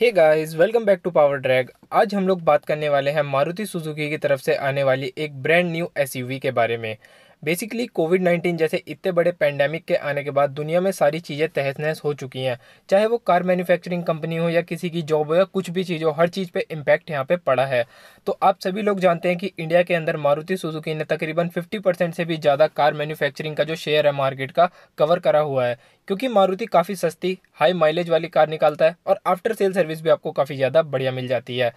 hey guys welcome back to power drag आज हम लोग बात करने वाले हैं मारुति सुजुकी की तरफ से आने वाली एक ब्रांड न्यू एसयूवी के बारे में बेसिकली कोविड नाइन्टीन जैसे इतने बड़े पैंडेमिक के आने के बाद दुनिया में सारी चीज़ें तहस नहस हो चुकी हैं चाहे वो कार मैन्युफैक्चरिंग कंपनी हो या किसी की जॉब हो या कुछ भी चीज़ हो हर चीज़ पर इम्पैक्ट यहाँ पर पड़ा है तो आप सभी लोग जानते हैं कि इंडिया के अंदर मारुति सुजुकी ने तकरीबन फिफ्टी से भी ज़्यादा कार मैन्युफैक्चरिंग का जो शेयर है मार्केट का कवर करा हुआ है क्योंकि मारुति काफ़ी सस्ती हाई माइलेज वाली कार निकालता है और आफ्टर सेल सर्विस भी आपको काफ़ी ज़्यादा बढ़िया मिल जाती है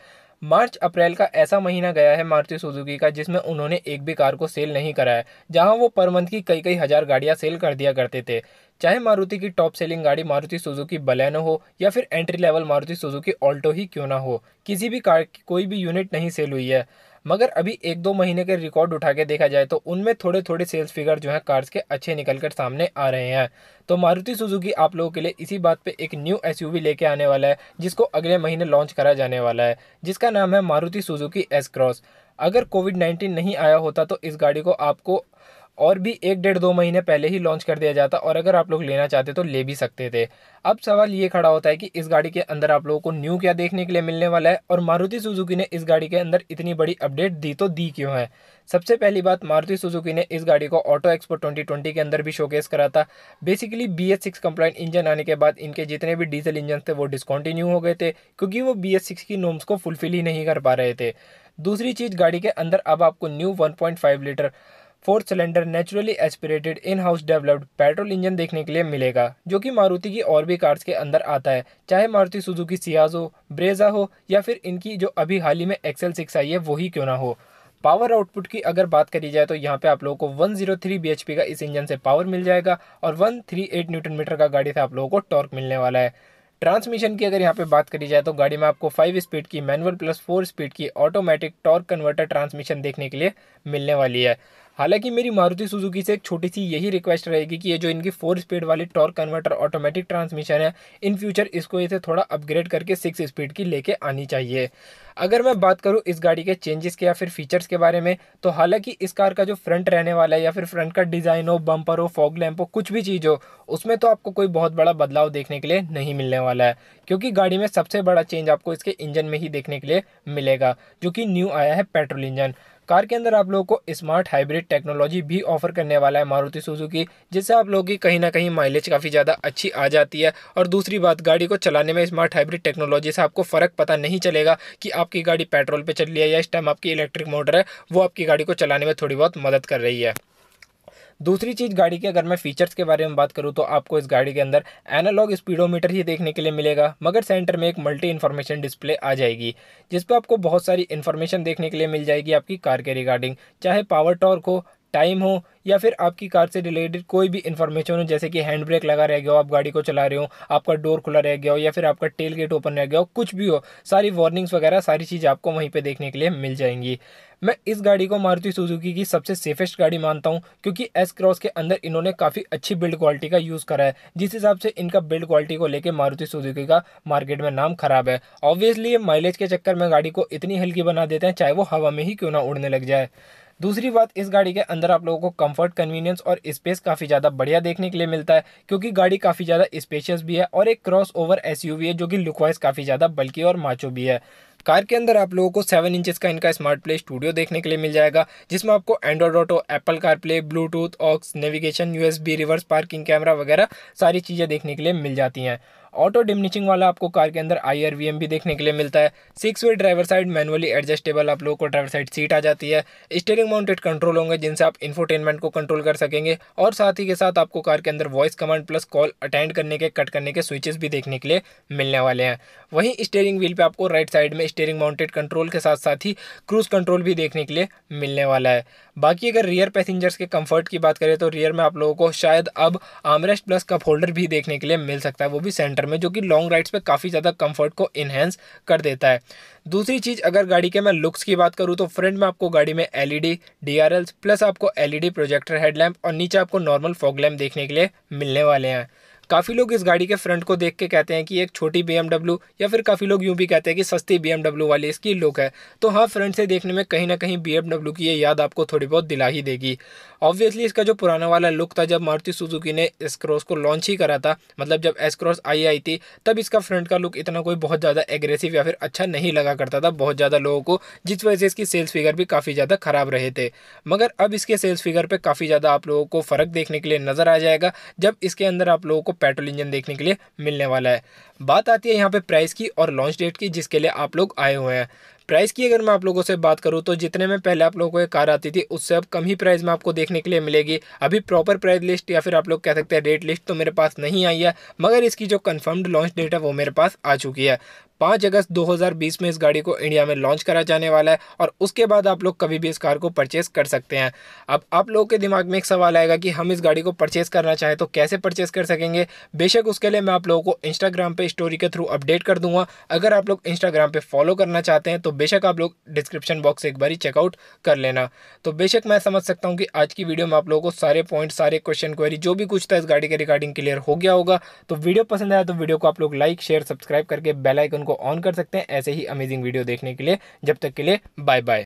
मार्च अप्रैल का ऐसा महीना गया है मारुति सुजुकी का जिसमें उन्होंने एक भी कार को सेल नहीं कराया जहां वो पर मंथ की कई कई हज़ार गाड़ियां सेल कर दिया करते थे चाहे मारुति की टॉप सेलिंग गाड़ी मारुति सुजुकी बलेनो हो या फिर entry level Maruti Suzuki Alto ही क्यों ना हो किसी भी कार की कोई भी यूनिट नहीं सेल हुई है मगर अभी एक दो महीने के रिकॉर्ड उठा के देखा जाए तो उनमें थोड़े थोड़े सेल्स फिगर जो है कार्स के अच्छे निकल कर सामने आ रहे हैं तो मारुति सुजुकी आप लोगों के लिए इसी बात पे एक न्यू एसयूवी लेके आने वाला है जिसको अगले महीने लॉन्च करा जाने वाला है जिसका नाम है मारुति सुजुकी एस क्रॉस अगर कोविड नाइन्टीन नहीं आया होता तो इस गाड़ी को आपको और भी एक डेढ़ दो महीने पहले ही लॉन्च कर दिया जाता और अगर आप लोग लेना चाहते तो ले भी सकते थे अब सवाल ये खड़ा होता है कि इस गाड़ी के अंदर आप लोगों को न्यू क्या देखने के लिए मिलने वाला है और मारुति सुजुकी ने इस गाड़ी के अंदर इतनी बड़ी अपडेट दी तो दी क्यों है सबसे पहली बात मारुति सुजुकी ने इस गाड़ी को ऑटो एक्सपो 2020 के अंदर भी शोकेस करा था basically B S six compliant engine आने के बाद इनके जितने भी डीजल इंजन थे वो डिसकॉन्टिन्यू हो गए थे क्योंकि वो बी एस सिक्स की नोम्स को फुलफिल ही नहीं कर पा रहे थे दूसरी चीज़ गाड़ी के अंदर अब आपको new 1.5 litre four cylinder naturally aspirated in house developed petrol engine देखने के लिए मिलेगा जो कि मारुति की और भी कार्स के अंदर आता है चाहे मारुति सुजुकी सियाज हो ब्रेजा हो या फिर इनकी जो अभी हाल ही में एक्सेल सिक्स आई है वही क्यों ना हो पावर आउटपुट की अगर बात करी जाए तो यहाँ पे आप लोगों को 103 जीरो का इस इंजन से पावर मिल जाएगा और 138 न्यूटन मीटर का गाड़ी से आप लोगों को टॉर्क मिलने वाला है ट्रांसमिशन की अगर यहाँ पे बात करी जाए तो गाड़ी में आपको फाइव स्पीड की मैनुअल प्लस फोर स्पीड की ऑटोमेटिक टॉर्क कन्वर्टर ट्रांसमिशन देखने के लिए मिलने वाली है हालांकि मेरी मारुति सुजुकी से एक छोटी सी यही रिक्वेस्ट रहेगी कि ये जो इनकी फोर स्पीड वाली टॉर्क कन्वर्टर ऑटोमेटिक ट्रांसमिशन है इन फ्यूचर इसको इसे थोड़ा अपग्रेड करके सिक्स स्पीड की लेके आनी चाहिए अगर मैं बात करूँ इस गाड़ी के चेंजेस के या फिर फीचर्स के बारे में तो हालांकि इस कार का जो फ्रंट रहने वाला है या फिर फ्रंट का डिज़ाइन हो बम्पर हो फॉग लैम्प हो कुछ भी चीज़ हो उसमें तो आपको कोई बहुत बड़ा बदलाव देखने के लिए नहीं मिलने वाला है क्योंकि गाड़ी में सबसे बड़ा चेंज आपको इसके इंजन में ही देखने के लिए मिलेगा जो कि न्यू आया है पेट्रोल इंजन कार के अंदर आप लोगों को स्मार्ट हाइब्रिड टेक्नोलॉजी भी ऑफर करने वाला है मारुति सुजुकी जिससे आप लोगों की कहीं ना कहीं माइलेज काफ़ी ज़्यादा अच्छी आ जाती है और दूसरी बात गाड़ी को चलाने में स्मार्ट हाइब्रिड टेक्नोलॉजी से आपको फ़र्क पता नहीं चलेगा कि आपकी गाड़ी पेट्रोल पर चल रही है या इस टाइम आपकी इलेक्ट्रिक मोटर है वो आपकी गाड़ी को चलाने में थोड़ी बहुत मदद कर रही है दूसरी चीज़ गाड़ी के अगर मैं फीचर्स के बारे में बात करूँ तो आपको इस गाड़ी के अंदर एनालॉग स्पीडोमीटर ही देखने के लिए मिलेगा मगर सेंटर में एक मल्टी इन्फॉर्मेशन डिस्प्ले आ जाएगी जिस पर आपको बहुत सारी इन्फॉर्मेशन देखने के लिए मिल जाएगी आपकी कार के रिगार्डिंग चाहे पावर टॉर्क हो टाइम हो या फिर आपकी कार से रिलेटेड कोई भी इन्फॉर्मेशन हो जैसे कि हैंड ब्रेक लगा रह गया हो आप गाड़ी को चला रहे हो आपका डोर खुला रह गया हो या फिर आपका टेल गेट ओपन रह गया हो कुछ भी हो सारी वार्निंग्स वगैरह सारी चीज़ आपको वहीं पे देखने के लिए मिल जाएंगी मैं इस गाड़ी को मारुति सुजुकी की सबसे सेफेस्ट गाड़ी मानता हूँ क्योंकि एस क्रॉस के अंदर इन्होंने काफ़ी अच्छी बिल्ड क्वालिटी का यूज़ करा है जिस हिसाब से इनका बिल्ड क्वालिटी को लेकर मारुति सुजुकी का मार्केट में नाम खराब है ऑब्वियसली माइलेज के चक्कर में गाड़ी को इतनी हल्की बना देते हैं चाहे वो हवा में ही क्यों ना उड़ने लग जाए दूसरी बात इस गाड़ी के अंदर आप लोगों को कंफर्ट कन्वीनियंस और स्पेस काफ़ी ज़्यादा बढ़िया देखने के लिए मिलता है क्योंकि गाड़ी काफ़ी ज़्यादा स्पेशियस भी है और एक क्रॉस ओवर है जो कि लुकवाइज काफ़ी ज़्यादा बल्कि और माचो भी है कार के अंदर आप लोगों को सेवन इंचेस का इनका स्मार्ट प्ले स्टूडियो देखने के लिए मिल जाएगा जिसमें आपको Android auto Apple car play Bluetooth aux navigation USB reverse parking camera वगैरह सारी चीज़ें देखने के लिए मिल जाती हैं ऑटो डिमनिचिंग वाला आपको कार के अंदर आई भी देखने के लिए मिलता है six way driver side manually adjustable आप लोगों को ड्राइवर साइड सीट आ जाती है स्टेरिंग माउंटेड कंट्रोल होंगे जिनसे आप इन्फोटेनमेंट को कंट्रोल कर सकेंगे और साथ ही के साथ आपको कार के अंदर voice command plus call attend करने के कट करने के स्विचेस भी देखने के लिए मिलने वाले हैं वहीं स्टेयरिंग व्हील पर आपको राइट साइड में स्टेयरिंग माउंटेड कंट्रोल के साथ साथ ही क्रूज कंट्रोल भी देखने के लिए मिलने वाला है बाकी अगर रियर पैसेंजर्स के कंफर्ट की बात करें तो रियर में आप लोगों को शायद अब आमरेस्ट प्लस का फोल्डर भी देखने के लिए मिल सकता है वो भी सेंटर में जो कि लॉन्ग राइड्स पर काफ़ी ज़्यादा कंफर्ट को इन्हेंस कर देता है दूसरी चीज़ अगर गाड़ी के मैं लुक्स की बात करूँ तो फ्रंट में आपको गाड़ी में एल ई प्लस आपको एल प्रोजेक्टर हेडलैम्प और नीचे आपको नॉर्मल फॉग लैम्प देखने के लिए मिलने वाले हैं काफ़ी लोग इस गाड़ी के फ्रंट को देख के कहते हैं कि एक छोटी बी या फिर काफ़ी लोग यूँ भी कहते हैं कि सस्ती बी वाली इसकी लुक है तो हाँ फ्रंट से देखने में कहीं ना कहीं बी की ये याद आपको थोड़ी बहुत दिला ही देगी ऑब्वियसली इसका जो पुराना वाला लुक था जब मारुति सुजुकी ने इस क्रॉस को लॉन्च ही करा था मतलब जब एस क्रॉस आई आई थी तब इसका फ्रंट का लुक इतना कोई बहुत ज़्यादा एग्रेसिव या फिर अच्छा नहीं लगा करता था बहुत ज़्यादा लोगों को जिस वजह से इसकी सेल्स फिगर भी काफ़ी ज़्यादा ख़राब रहे थे मगर अब इसके सेल्स फिगर पर काफ़ी ज़्यादा आप लोगों को फ़र्क देखने के लिए नज़र आ जाएगा जब इसके अंदर आप लोगों को पेट्रोल इंजन देखने के लिए मिलने वाला है बात आती है यहाँ पे प्राइस की और लॉन्च डेट की जिसके लिए आप लोग आए हुए हैं प्राइस की अगर मैं आप लोगों से बात करूँ तो जितने में पहले आप लोगों को एक कार आती थी उससे अब कम ही प्राइस में आपको देखने के लिए मिलेगी अभी प्रॉपर प्राइस लिस्ट या फिर आप लोग कह सकते हैं रेट लिस्ट तो मेरे पास नहीं आई है मगर इसकी जो कन्फर्म्ड लॉन्च डेट है वो मेरे पास आ चुकी है पाँच अगस्त 2020 में इस गाड़ी को इंडिया में लॉन्च करा जाने वाला है और उसके बाद आप लोग कभी भी इस कार को परचेस कर सकते हैं अब आप लोगों के दिमाग में एक सवाल आएगा कि हम इस गाड़ी को परचेस करना चाहें तो कैसे परचेस कर सकेंगे बेशक उसके लिए मैं आप लोगों को इंस्टाग्राम पर स्टोरी के थ्रू अपडेट कर दूंगा अगर आप लोग इंस्टाग्राम पर फॉलो करना चाहते हैं तो बेशक आप लोग डिस्क्रिप्शन बॉक्स एक बार चेकआउट कर लेना तो बेशक मैं समझ सकता हूँ कि आज की वीडियो में आप लोगों को सारे पॉइंट सारे क्वेश्चन क्वेरी जो भी कुछ था इस गाड़ी के रिगार्डिंग क्लियर हो गया होगा तो वीडियो पसंद आया तो वीडियो को आप लोग लाइक शेयर सब्सक्राइब करके बेलाइकन को ऑन कर सकते हैं ऐसे ही अमेजिंग वीडियो देखने के लिए जब तक के लिए बाय बाय